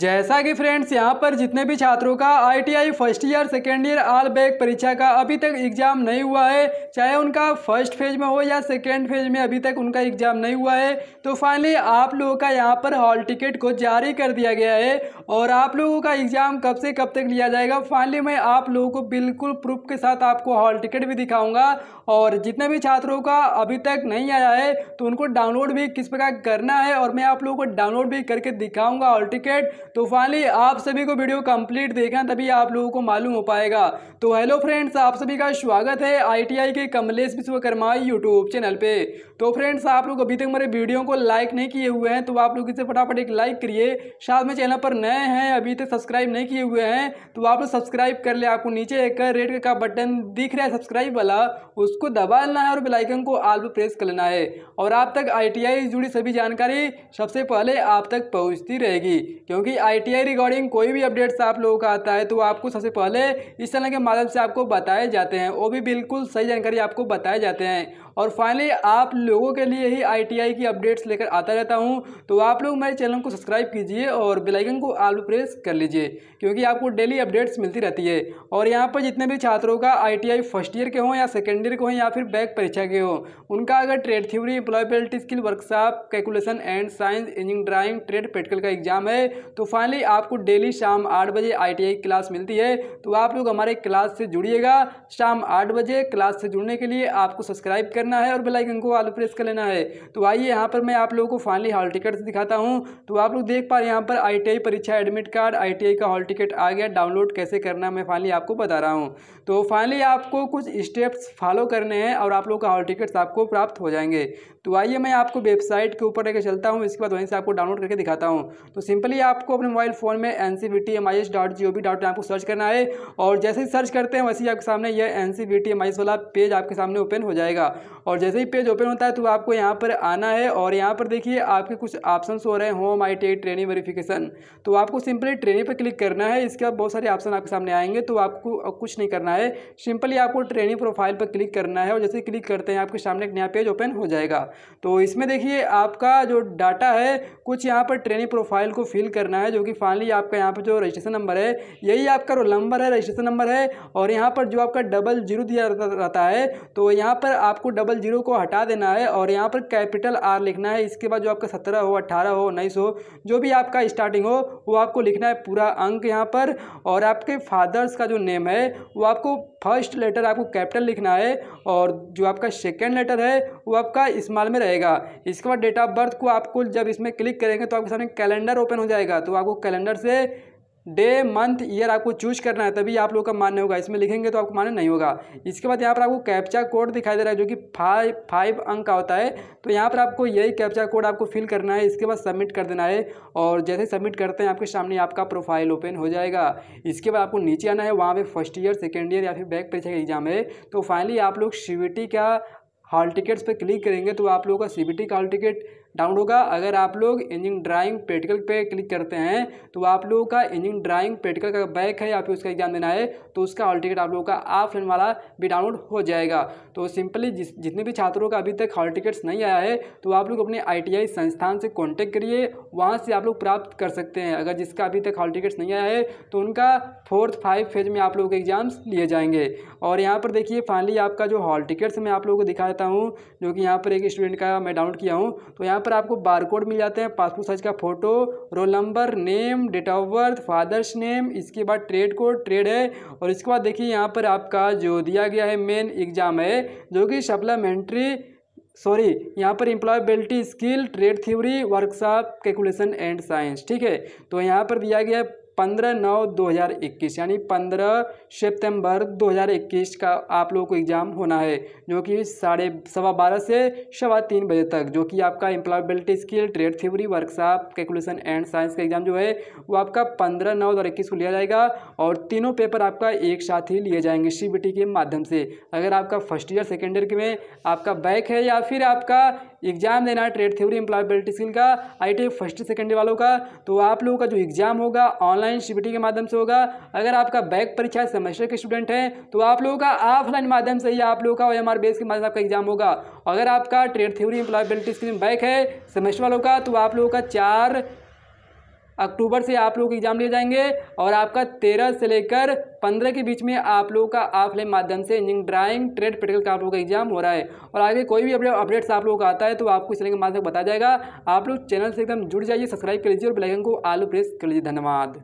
जैसा कि फ्रेंड्स यहाँ पर जितने भी छात्रों का ITI first year second year all back परीक्षा का अभी तक एग्जाम नहीं हुआ है चाहे उनका फर्स्ट फेज में हो या सेकेंड फेज में अभी तक उनका एग्जाम नहीं हुआ है तो फाइनली आप लोगों का यहाँ पर हॉल टिकट को जारी कर दिया गया है और आप लोगों का एग्जाम कब से कब तक लिया जाएगा फाइनली मैं आप लोगों को बिल्कुल प्रूफ के साथ आपको हॉल टिकट भी दिखाऊँगा और जितने भी छात्रों का अभी तक नहीं आया है तो उनको डाउनलोड भी किस प्रकार करना है और मैं आप लोगों को डाउनलोड भी करके दिखाऊँगा हॉल टिकट तो फाइनली आप सभी को वीडियो कंप्लीट देखना तभी आप लोगों को मालूम हो पाएगा तो हेलो फ्रेंड्स आप सभी का स्वागत है आईटीआई के कमलेश विश्वकर्मा यूट्यूब चैनल पे तो फ्रेंड्स आप लोग अभी तक मेरे वीडियो को लाइक नहीं किए हुए हैं तो आप लोग इसे फटाफट एक लाइक करिए साथ में चैनल पर नए हैं अभी तक सब्सक्राइब नहीं किए हुए हैं तो आप लोग सब्सक्राइब कर ले आपको नीचे एक रेड का बटन दिख रहा है सब्सक्राइब वाला उसको दबा लेना है और बेलाइकन को आल पर प्रेस कर लेना है और आप तक आई से जुड़ी सभी जानकारी सबसे पहले आप तक पहुँचती रहेगी क्योंकि आईटीआई रिगार्डिंग कोई भी अपडेट्स आप लोगों का आता है तो आपको सबसे पहले इस चैनल के माध्यम से आपको बताए जाते हैं वो भी बिल्कुल सही जानकारी आपको बताए जाते हैं और फाइनली आप लोगों के लिए ही आईटीआई की अपडेट्स लेकर आता रहता हूँ तो आप लोग मेरे चैनल को सब्सक्राइब कीजिए और बेलाइकन को आल प्रेस कर लीजिए क्योंकि आपको डेली अपडेट्स मिलती रहती है और यहाँ पर जितने भी छात्रों का आई फर्स्ट ईयर के हों या सेकेंड ईयर के हों या फिर बैक परीक्षा के हों उनका अगर trade theory employability skill workshop calculation and science engineering drawing trade practical का एग्जाम है तो फाइनली आपको डेली शाम आठ बजे आई क्लास मिलती है तो आप लोग हमारे क्लास से जुड़िएगा शाम आठ बजे क्लास से जुड़ने के लिए आपको सब्सक्राइब कर करना है और बेलाइकन को आलू प्रेस कर लेना है तो आइए यहाँ पर मैं आप लोगों को फाइनली हॉल टिकट दिखाता हूँ तो आप लोग देख पा रहे यहाँ पर आई परीक्षा एडमिट कार्ड आई का हॉल टिकट आ गया डाउनलोड कैसे करना मैं फाइनली आपको बता रहा हूँ तो फाइनली आपको कुछ स्टेप्स फॉलो करने हैं और आप लोगों का हॉल टिकट्स आपको प्राप्त हो जाएंगे तो आइए मैं आपको वेबसाइट के ऊपर लेकर चलता हूँ इसके बाद वहीं से आपको डाउनलोड करके दिखाता हूँ तो सिंपली आपको अपने मोबाइल फ़ोन में एन सी बी वी आपको सर्च करना है और जैसे ही सर्च करते हैं वैसे ही आपके सामने यह एन सी वाला पेज आपके सामने ओपन हो जाएगा और जैसे ही पेज ओपन होता है तो आपको यहाँ पर आना है और यहाँ पर देखिए आपके कुछ ऑप्शन हो रहे हैं home I T training verification तो आपको सिंपली ट्रेनिंग पर क्लिक करना है इसके बाद बहुत सारे ऑप्शन आपके सामने आएंगे तो आपको कुछ नहीं करना है सिंपली आपको ट्रेनिंग प्रोफाइल पर क्लिक करना है और जैसे क्लिक करते हैं आपके सामने एक नया पेज ओपन हो जाएगा तो इसमें देखिए आपका जो डाटा है कुछ यहाँ पर ट्रेनिंग प्रोफाइल को फिल करना है जो कि फाइनली आपका यहाँ पर जो रजिस्ट्रेशन नंबर है यही आपका नंबर है रजिस्ट्रेशन नंबर है और यहाँ पर जो आपका डबल जीरो दिया रहता है तो यहाँ पर आपको डबल डबल जीरो को हटा देना है और यहाँ पर कैपिटल आर लिखना है इसके बाद जो आपका सत्रह हो अट्ठारह हो उन्नीस हो जो भी आपका स्टार्टिंग हो वो आपको लिखना है पूरा अंक यहाँ पर और आपके फादर्स का जो नेम है वो आपको फर्स्ट लेटर आपको कैपिटल लिखना है और जो आपका सेकेंड लेटर है वो आपका इस्माल में रहेगा इसके बाद डेट ऑफ बर्थ को आपको जब इसमें क्लिक करेंगे तो आपके सामने कैलेंडर ओपन हो जाएगा तो आपको कैलेंडर से डे मंथ ईयर आपको चूज करना है तभी आप लोग का मान्य होगा इसमें लिखेंगे तो आपको मान्य नहीं होगा इसके बाद यहाँ पर आपको कैप्चा कोड दिखाई दे रहा है जो कि फाइव फाइव अंक का होता है तो यहाँ पर आपको यही कैप्चा कोड आपको फिल करना है इसके बाद सबमिट कर देना है और जैसे सबमिट करते हैं आपके सामने आपका प्रोफाइल ओपन हो जाएगा इसके बाद आपको नीचे आना है वहाँ पर फर्स्ट ईयर सेकेंड ईयर या फिर बैक परीक्षा का एग्जाम है तो फाइनली आप लोग सी का हॉल टिकट्स पर क्लिक करेंगे तो आप लोगों का सी का हॉल टिकट डाउन होगा अगर आप लोग इंजिन ड्राइंग प्रैक्टिकल पे क्लिक करते हैं तो आप लोगों का इंजिन ड्राइंग प्रैक्टिकल का बैक है या फिर उसका एग्जाम देना है तो उसका हॉल टिकट आप लोगों का ऑफलाइन वाला भी डाउनलोड हो जाएगा तो सिंपली जिस जितने भी छात्रों का अभी तक हॉल टिकट्स नहीं आया है तो आप लोग अपने आई संस्थान से कॉन्टैक्ट करिए वहाँ से आप लोग प्राप्त कर सकते हैं अगर जिसका अभी तक हॉल टिकट्स नहीं आया है तो उनका फोर्थ फाइव फेज में आप लोगों के एग्ज़ाम्स लिए जाएंगे और यहाँ पर देखिए फाइनली आपका जो हॉल टिकट्स मैं आप लोगों को दिखा देता हूँ जो कि यहाँ पर एक स्टूडेंट का मैं डाउनलोड किया हूँ तो यहाँ पर आपको बारकोड मिल जाते हैं पासपोर्ट साइज का photo roll number name date of birth father's name इसके बाद ट्रेड कोड ट्रेड है और इसके बाद देखिए यहाँ पर आपका जो दिया गया है मेन एग्ज़ाम है जो कि सप्लीमेंट्री सॉरी यहाँ पर employability skill trade theory workshop calculation and science ठीक है तो यहाँ पर दिया गया है पंद्रह नौ दो हज़ार इक्कीस यानी पंद्रह सितंबर दो हज़ार इक्कीस का आप लोगों को एग्ज़ाम होना है जो कि साढ़े सवा बारह से सवा तीन बजे तक जो कि आपका employability skill trade theory workshop calculation and science का एग्ज़ाम जो है वो आपका पंद्रह नौ दो हज़ार इक्कीस को लिया जाएगा और तीनों पेपर आपका एक साथ ही लिए जाएंगे सी के माध्यम से अगर आपका फर्स्ट ईयर सेकेंड ईयर में आपका बैक है या फिर आपका एग्जाम देना है ट्रेड थ्योरी एम्प्लॉयबिलिटी स्किल का आई फर्स्ट सेकेंडरी वालों का तो आप लोगों का जो एग्जाम होगा ऑनलाइन शिविटी के माध्यम से होगा अगर आपका बैक परीक्षा सेमेस्टर के स्टूडेंट हैं तो आप लोगों का ऑफलाइन माध्यम से ही आप लोगों का ओ एम बेस के माध्यम से आपका एग्जाम होगा अगर आपका trade theory employability skill back है सेमेस्टर वालों का तो आप लोगों का चार अक्टूबर से आप लोग एग्ज़ाम लिए जाएंगे और आपका तेरह से लेकर पंद्रह के बीच में आप लोगों का ऑफलाइन माध्यम से इंजीनियरिंग ड्राइंग ट्रेड प्रैक्टिकल का आप लोगों का एग्जाम हो रहा है और आगे कोई भी अपडेट्स आप लोगों का आता है तो आपको इस लिंक के माध्यम से बताया जाएगा आप लोग चैनल से एकदम जुड़ जाइए सब्सक्राइब कर लीजिए और बेलाइकन को आलू प्रेस कर लीजिए धन्यवाद